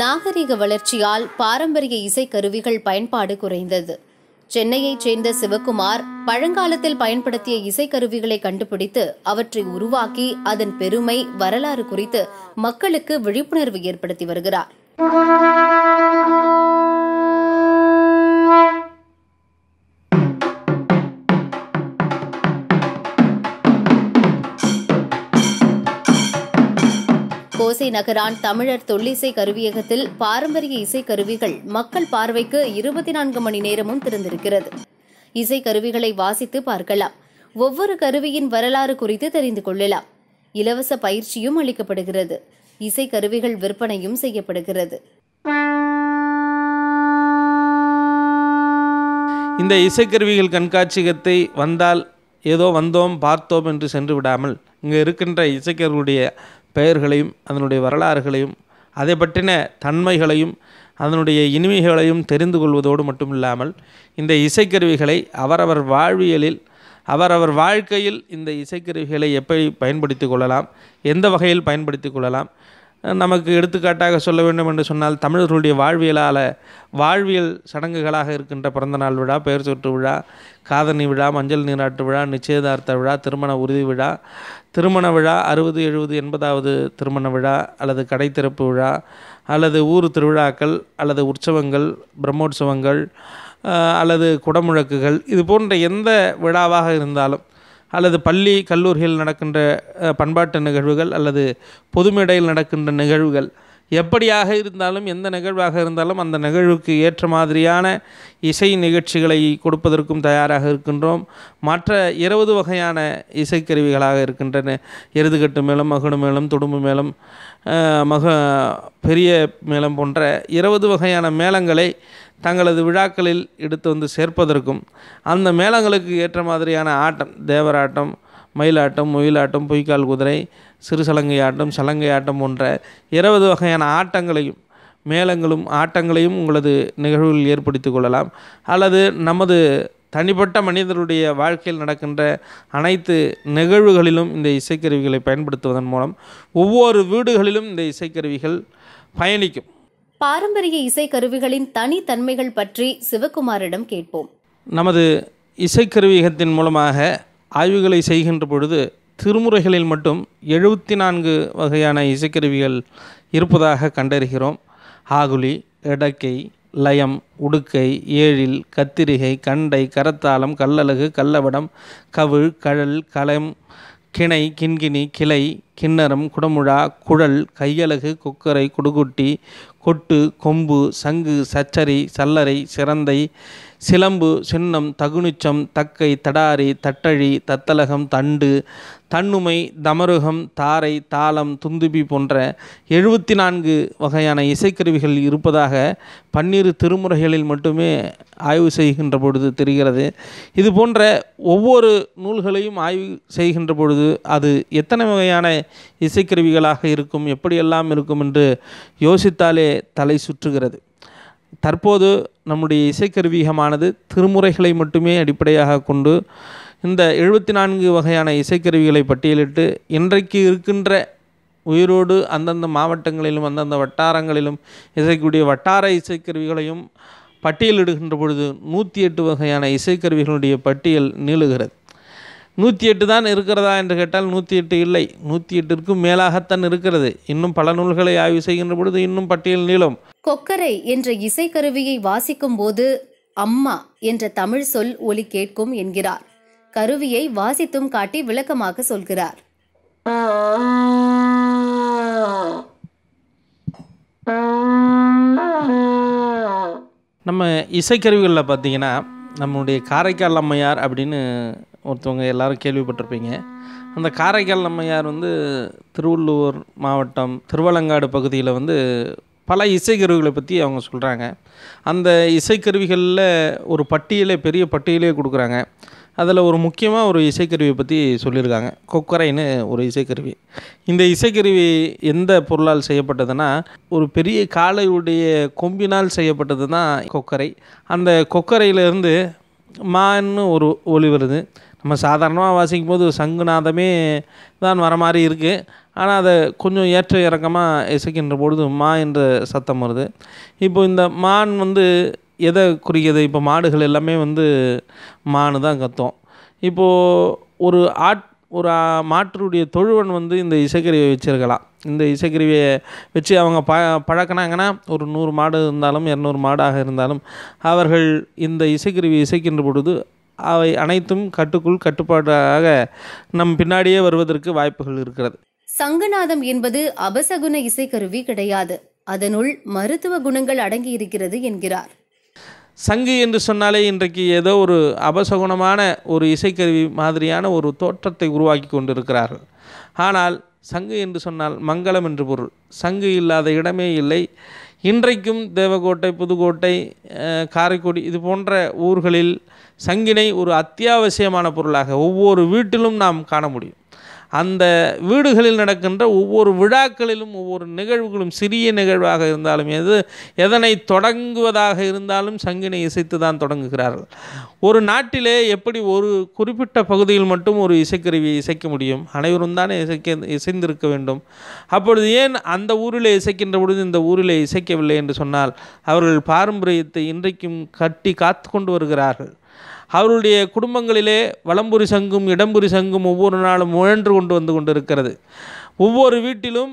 நாகரிக வளர்ச்சியால் பாரம்பரிய இசைக்கருவிகள் பயன்பாடு குறைந்தது சென்னையைச் சேர்ந்த சிவகுமார் பழங்காலத்தில் பயன்படுத்திய இசைக்கருவிகளை கண்டுபிடித்து அவற்றை உருவாக்கி அதன் பெருமை வரலாறு குறித்து மக்களுக்கு விழிப்புணர்வு ஏற்படுத்தி வருகிறார் கோசை நகரான் தமிழர் தொல்லிசை கருவியகத்தில் பாரம்பரிய இசைக்கருவிகள் மக்கள் பார்வைக்கு இருபத்தி நான்கு மணி நேரமும் திறந்திருக்கிறது இசைக்கருவிகளை வாசித்து பார்க்கலாம் ஒவ்வொரு கருவியின் வரலாறு குறித்து தெரிந்து கொள்ளலாம் இலவச பயிற்சியும் அளிக்கப்படுகிறது இசை கருவிகள் விற்பனையும் செய்யப்படுகிறது இந்த இசைக்கருவிகள் கண்காட்சியகத்தை வந்தால் ஏதோ வந்தோம் பார்த்தோம் என்று சென்று விடாமல் இங்கே இருக்கின்ற இசைக்கருவியுடைய பெயர்களையும் அதனுடைய வரலாறுகளையும் அதை பற்றின தன்மைகளையும் அதனுடைய இனிமைகளையும் தெரிந்து கொள்வதோடு மட்டும் இல்லாமல் இந்த இசைக்கருவிகளை அவரவர் வாழ்வியலில் அவரவர் வாழ்க்கையில் இந்த இசைக்கருவிகளை எப்படி பயன்படுத்தி கொள்ளலாம் எந்த வகையில் பயன்படுத்தி கொள்ளலாம் நமக்கு எடுத்துக்காட்டாக சொல்ல வேண்டும் என்று சொன்னால் தமிழர்களுடைய வாழ்வியலால் வாழ்வியல் சடங்குகளாக இருக்கின்ற பிறந்தநாள் விழா பெயர் சுற்று விழா காதணி விழா மஞ்சள் நீராட்டு விழா நிச்சயதார்த்த விழா திருமண உறுதி விழா திருமண விழா அறுபது எழுபது எண்பதாவது திருமண விழா அல்லது கடை திறப்பு விழா அல்லது ஊர் திருவிழாக்கள் அல்லது உற்சவங்கள் பிரம்மோற்சவங்கள் அல்லது குடமுழக்குகள் இது போன்ற எந்த விழாவாக இருந்தாலும் அல்லது பள்ளி கல்லூரிகளில் நடக்கின்ற பண்பாட்டு நிகழ்வுகள் அல்லது பொதுமேடையில் நடக்கின்ற நிகழ்வுகள் எப்படியாக இருந்தாலும் எந்த நிகழ்வாக இருந்தாலும் அந்த நிகழ்வுக்கு ஏற்ற மாதிரியான இசை நிகழ்ச்சிகளை கொடுப்பதற்கும் தயாராக இருக்கின்றோம் மற்ற இருபது வகையான இசைக்கருவிகளாக இருக்கின்றன எருதுகட்டு மேளம் மகுடு மேளம் துடும்பு மேளம் மக பெரிய மேளம் போன்ற இருபது வகையான மேளங்களை தங்களது விழாக்களில் எடுத்து வந்து சேர்ப்பதற்கும் அந்த மேளங்களுக்கு ஏற்ற மாதிரியான ஆட்டம் தேவராட்டம் மயிலாட்டம் முயிலாட்டம் பொய்க்கால் குதிரை சிறுசலங்கை ஆட்டம் சலங்கை ஆட்டம் போன்ற இருபது வகையான ஆட்டங்களையும் மேளங்களும் ஆட்டங்களையும் உங்களது நிகழ்வில் ஏற்படுத்தி கொள்ளலாம் அல்லது நமது தனிப்பட்ட மனிதருடைய வாழ்க்கையில் நடக்கின்ற அனைத்து நிகழ்வுகளிலும் இந்த இசைக்கருவிகளை பயன்படுத்துவதன் மூலம் ஒவ்வொரு வீடுகளிலும் இந்த இசைக்கருவிகள் பயணிக்கும் பாரம்பரிய இசைக்கருவிகளின் தனித்தன்மைகள் பற்றி சிவகுமாரிடம் கேட்போம் நமது இசைக்கருவியகத்தின் மூலமாக ஆய்வுகளை செய்கின்ற பொழுது திருமுறைகளில் மட்டும் எழுபத்தி நான்கு வகையான இசைக்கருவிகள் இருப்பதாக கண்டறிகிறோம் ஆகுலி இடக்கை லயம் உடுக்கை ஏழில் கத்திரிகை கண்டை கரத்தாளம் கல்லழகு கல்லவடம் கவிழ் கழல் களம் கிணை கிண்கிணி கிளை கிண்ணரம் குடமுழா குழல் கையழகு கொக்கரை குடுகுட்டி கொட்டு கொம்பு சங்கு சச்சரி சல்லறை சிறந்தை சிலம்பு சின்னம் தகுனிச்சம் தக்கை தடாரி தட்டழி தத்தலகம் தண்டு தன்னுமை தமருகம் தாரை தாளம் துந்துபி போன்ற எழுபத்தி நான்கு வகையான இசைக்கருவிகள் இருப்பதாக பன்னிரு திருமுறைகளில் மட்டுமே ஆய்வு செய்கின்ற பொழுது தெரிகிறது இது போன்ற ஒவ்வொரு நூல்களையும் ஆய்வு செய்கின்ற பொழுது அது எத்தனை வகையான இசைக்கருவிகளாக இருக்கும் எப்படியெல்லாம் இருக்கும் என்று யோசித்தாலே தலை சுற்றுகிறது தற்போது நம்முடைய இசைக்கருவிகமானது திருமுறைகளை மட்டுமே அடிப்படையாக கொண்டு இந்த எழுபத்தி நான்கு வகையான இசைக்கருவிகளை பட்டியலிட்டு இன்றைக்கு இருக்கின்ற உயிரோடு அந்தந்த மாவட்டங்களிலும் அந்தந்த வட்டாரங்களிலும் இசைக்கூடிய வட்டார இசைக்கருவிகளையும் பட்டியலிடுகின்ற பொழுது நூற்றி எட்டு வகையான இசைக்கருவிகளுடைய பட்டியல் நீளுகிறது நூற்றி எட்டு தான் இருக்கிறதா என்று கேட்டால் நூற்றி எட்டு இல்லை நூற்றி எட்டிற்கும் மேலாகத்தான் இருக்கிறது இன்னும் பல நூல்களை ஆய்வு செய்கின்ற பொழுது இன்னும் பட்டியல் நீளம் கொக்கரை என்ற இசைக்கருவியை வாசிக்கும் போது அம்மா என்ற தமிழ் சொல் ஒலி கேட்கும் என்கிறார் கருவியை வாசித்தும் காட்டி விளக்கமாக சொல்கிறார் நம்ம இசைக்கருவிகளில் பார்த்தீங்கன்னா நம்மளுடைய காரைக்கால் அம்மையார் அப்படின்னு ஒருத்தவங்க எல்லோரும் கேள்விப்பட்டிருப்பீங்க அந்த காரைக்கால் நம்மையார் வந்து திருவள்ளூர் மாவட்டம் திருவலங்காடு பகுதியில் வந்து பல இசைக்கருவிகளை பற்றி அவங்க சொல்கிறாங்க அந்த இசைக்கருவிகளில் ஒரு பட்டியலே பெரிய பட்டியலே கொடுக்குறாங்க அதில் ஒரு முக்கியமாக ஒரு இசைக்கருவியை பற்றி சொல்லியிருக்காங்க கொக்கரைன்னு ஒரு இசைக்கருவி இந்த இசைக்கருவி எந்த பொருளால் செய்யப்பட்டதுன்னா ஒரு பெரிய காளையுடைய கொம்பினால் செய்யப்பட்டது தான் கொக்கரை அந்த கொக்கரையிலேருந்து மான்னு ஒரு ஒளி வருது நம்ம சாதாரணமாக வாசிக்கும் போது சங்குநாதமே தான் வர மாதிரி இருக்குது ஆனால் அதை கொஞ்சம் ஏற்ற இறக்கமாக இசைக்கின்ற பொழுது மா என்ற சத்தம் வருது இப்போ இந்த மான் வந்து எதை குறிக்கிறது இப்போ மாடுகள் எல்லாமே வந்து மானு தான் கத்தும் இப்போது ஒரு ஆட் ஒரு மாற்றுடைய தொழுவன் வந்து இந்த இசைக்கருவியை வச்சுருக்கலாம் இந்த இசைக்கருவியை வச்சு அவங்க ப பழக்கினாங்கன்னா ஒரு நூறு மாடு இருந்தாலும் இரநூறு மாடாக இருந்தாலும் அவர்கள் இந்த இசைக்கருவி இசைக்கின்ற பொழுது அவை அனைத்தும் கட்டுக்குள் கட்டுப்பாடாக நம் பின்னாடியே வருவதற்கு வாய்ப்புகள் இருக்கிறது சங்கநாதம் என்பது அபசகுண இசைக்கருவி கிடையாது அதனுள் மருத்துவ குணங்கள் அடங்கி இருக்கிறது என்கிறார் சங்கு என்று சொன்னாலே இன்றைக்கு ஏதோ ஒரு அபசகுணமான ஒரு இசைக்கருவி மாதிரியான ஒரு தோற்றத்தை உருவாக்கி கொண்டிருக்கிறார்கள் ஆனால் சங்கு என்று சொன்னால் மங்களம் என்று பொருள் சங்கு இல்லாத இடமே இல்லை இன்றைக்கும் தேவகோட்டை புதுக்கோட்டை காரைக்குடி இது போன்ற ஊர்களில் சங்கினை ஒரு அத்தியாவசியமான பொருளாக ஒவ்வொரு வீட்டிலும் நாம் காண முடியும் அந்த வீடுகளில் நடக்கின்ற ஒவ்வொரு விழாக்களிலும் ஒவ்வொரு நிகழ்வுகளும் சிறிய நிகழ்வாக இருந்தாலும் எது எதனை தொடங்குவதாக இருந்தாலும் சங்கினை இசைத்து தான் தொடங்குகிறார்கள் ஒரு நாட்டிலே எப்படி ஒரு குறிப்பிட்ட பகுதியில் மட்டும் ஒரு இசைக்கருவியை இசைக்க முடியும் அனைவரும் தானே இசைக்க இசைந்திருக்க வேண்டும் அப்பொழுது ஏன் அந்த ஊரில் இசைக்கின்ற பொழுது இந்த ஊரில் இசைக்கவில்லை என்று சொன்னால் அவர்கள் பாரம்பரியத்தை இன்றைக்கும் கட்டி காத்து கொண்டு வருகிறார்கள் அவருடைய குடும்பங்களிலே வளம்புரி சங்கும் இடம்புரி சங்கும் ஒவ்வொரு நாளும் முயன்று கொண்டு வந்து கொண்டிருக்கிறது ஒவ்வொரு வீட்டிலும்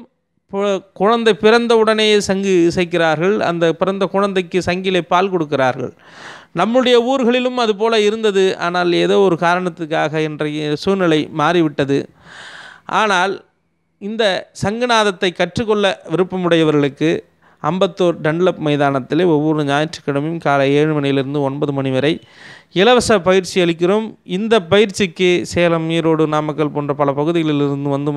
குழந்தை பிறந்த உடனே சங்கு இசைக்கிறார்கள் அந்த பிறந்த குழந்தைக்கு சங்கிலே பால் கொடுக்கிறார்கள் நம்முடைய ஊர்களிலும் அது போல் இருந்தது ஆனால் ஏதோ ஒரு காரணத்துக்காக இன்றைய சூழ்நிலை மாறிவிட்டது ஆனால் இந்த சங்குநாதத்தை கற்றுக்கொள்ள விருப்பமுடையவர்களுக்கு அம்பத்தூர் டன்லப் மைதானத்தில் ஒவ்வொரு ஞாயிற்றுக்கிழமையும் காலை ஏழு மணியிலிருந்து ஒன்பது மணி வரை இலவச பயிற்சி அளிக்கிறோம் இந்த பயிற்சிக்கு சேலம் ஈரோடு நாமக்கல் போன்ற பல பகுதிகளிலிருந்து வந்து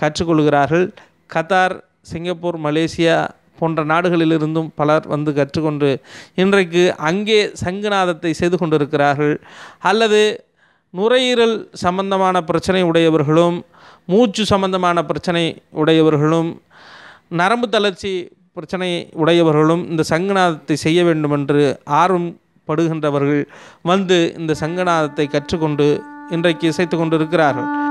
கற்றுக்கொள்கிறார்கள் கத்தார் சிங்கப்பூர் மலேசியா போன்ற நாடுகளிலிருந்தும் பலர் வந்து கற்றுக்கொண்டு இன்றைக்கு அங்கே சங்குநாதத்தை செய்து கொண்டிருக்கிறார்கள் அல்லது நுரையீரல் சம்பந்தமான பிரச்சனை உடையவர்களும் மூச்சு சம்பந்தமான பிரச்சனை உடையவர்களும் நரம்பு தளர்ச்சி பிரச்சனை உடையவர்களும் இந்த சங்கநாதத்தை செய்ய வேண்டும் என்று ஆர்வம் படுகின்றவர்கள் வந்து இந்த சங்கநாதத்தை கற்றுக்கொண்டு இன்றைக்கு இசைத்து கொண்டிருக்கிறார்கள்